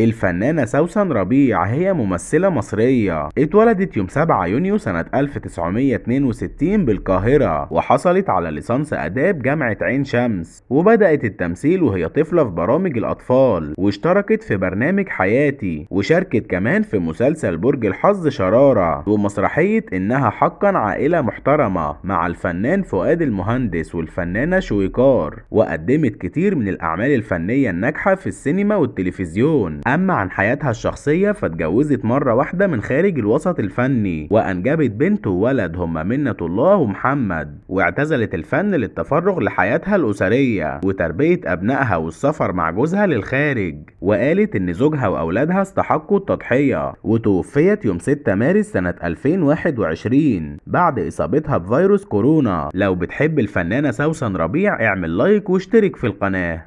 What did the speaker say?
الفنانة سوسن ربيع هي ممثلة مصرية اتولدت يوم 7 يونيو سنة 1962 بالقاهرة وحصلت على ليسانس آداب جامعة عين شمس وبدأت التمثيل وهي طفلة في برامج الأطفال واشتركت في برنامج حياتي وشاركت كمان في مسلسل برج الحظ شرارة ومسرحية إنها حقا عائلة محترمة مع الفنان فؤاد المهندس والفنانة شويكار وقدمت كتير من الأعمال الفنية الناجحة في السينما والتلفزيون أما عن حياتها الشخصية فاتجوزت مرة واحدة من خارج الوسط الفني وأنجبت بنت وولد هما منة الله ومحمد واعتزلت الفن للتفرغ لحياتها الأسرية وتربية أبنائها والسفر مع جوزها للخارج وقالت إن زوجها وأولادها استحقوا التضحية وتوفيت يوم 6 مارس سنة 2021 بعد إصابتها بفيروس كورونا لو بتحب الفنانة سوسن ربيع اعمل لايك واشترك في القناة